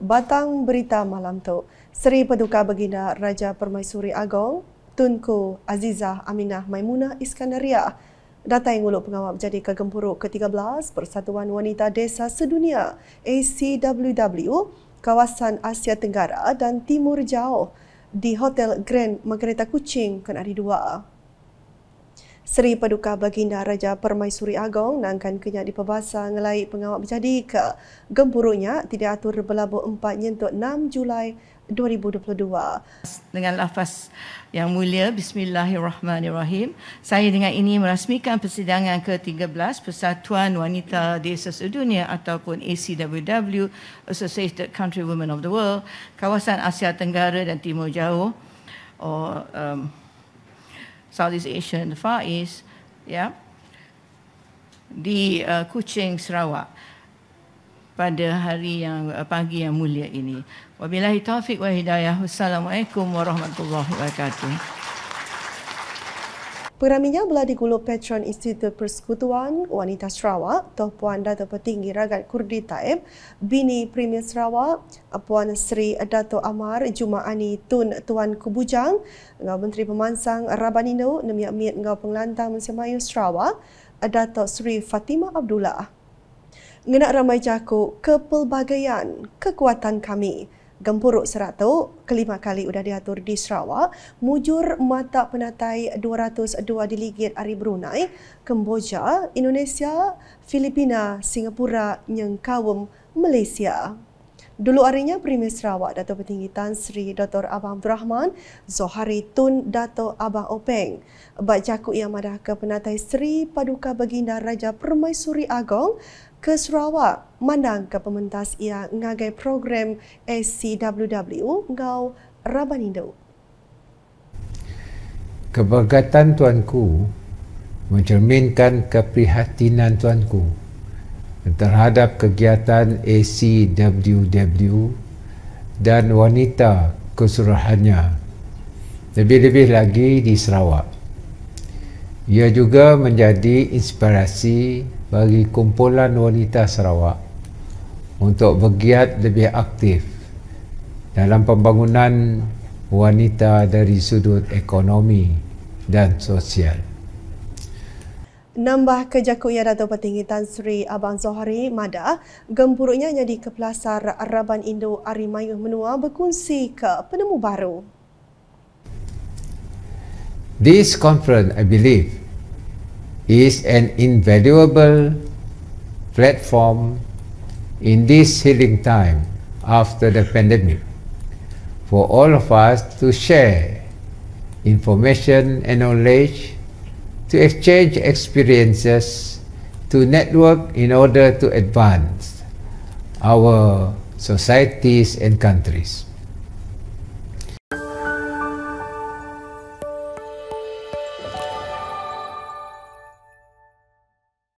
Batang berita malam tu. Seri Paduka Baginda Raja Permaisuri Agong, Tunku Azizah Aminah Maimunah Iskandaria. datang yang pengawal jadi kegempuruk ke-13 Persatuan Wanita Desa Sedunia ACWW Kawasan Asia Tenggara dan Timur Jauh di Hotel Grand Margarita Kuching, Kenari 2. Seri Paduka Baginda Raja Permaisuri Agong nangkan kenya di pebasa ngelai pengawak berjadi ke gemburunya tidak atur berlabuh 4 nyentuk 6 Julai 2022. Dengan lafaz yang mulia, Bismillahirrahmanirrahim. Saya dengan ini merasmikan persidangan ke-13 Persatuan Wanita Desa Sedunia ataupun ACWW, Associated Country Women of the World, Kawasan Asia Tenggara dan Timur Jauh. Oh, um, Southeast Asia and the Far East, yeah, di uh, Kuching, Sarawak pada hari yang uh, pagi yang mulia ini. Wabillahi taufiq wa hidayah. Wassalamualaikum warahmatullahi wabarakatuh. Pengeraminya belah digulur Patron Institut Persekutuan Wanita Sarawak, Toh Puan Dato' Petinggi Ragat Kurdi Taib, Bini Premier Sarawak, Puan Sri Dato' Amar Jumaani Tun Tuan Kubujang, Ngau Menteri Pemansang Rabanino, Nemiak Miet Ngau Penglantang Malaysia Mayu Sarawak, Dato' Sri Fatima Abdullah. Ngenak ramai jaku kepelbagaian kekuatan kami. Gempuruk Seratuk, kelima kali sudah diatur di Sarawak, Mujur Mata Penatai 202 di Ligit Ari Brunei, Kemboja, Indonesia, Filipina, Singapura, Nyengkawam, Malaysia. Dulu arinya Premier Sarawak Dato' Petinggi Tan Sri Dr. Abang Abdul Rahman Zohari Tun Dato' Abang Openg Bacaku yang madah ke penatai Sri Paduka Baginda Raja Permaisuri Agong ke Sarawak mandang ke pementas ia ngagai program SCWW ngau Rabanindo. Kebagatan tuanku mencerminkan keprihatinan tuanku terhadap kegiatan ACWW dan wanita kesuruhannya lebih-lebih lagi di Sarawak. Ia juga menjadi inspirasi bagi kumpulan wanita Sarawak untuk bergiat lebih aktif dalam pembangunan wanita dari sudut ekonomi dan sosial. Nambah kejaku ya Dato' Petinggi Tan Sri Abang Zohri Mada, gempurunya jadi ke Pelasar Araban Indo Arimayuh Menua berkongsi ke penemu baru. This conference, I believe, is an invaluable platform in this healing time after the pandemic for all of us to share information and knowledge, to exchange experiences, to network in order to advance our societies and countries.